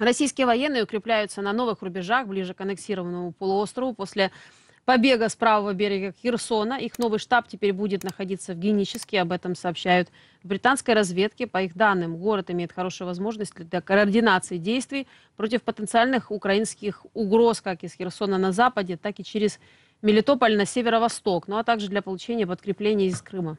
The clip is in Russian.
Российские военные укрепляются на новых рубежах ближе к аннексированному полуострову после побега с правого берега Херсона. Их новый штаб теперь будет находиться в Геническе, об этом сообщают в британской разведке. По их данным, город имеет хорошую возможность для координации действий против потенциальных украинских угроз, как из Херсона на западе, так и через Мелитополь на северо-восток, ну а также для получения подкрепления из Крыма.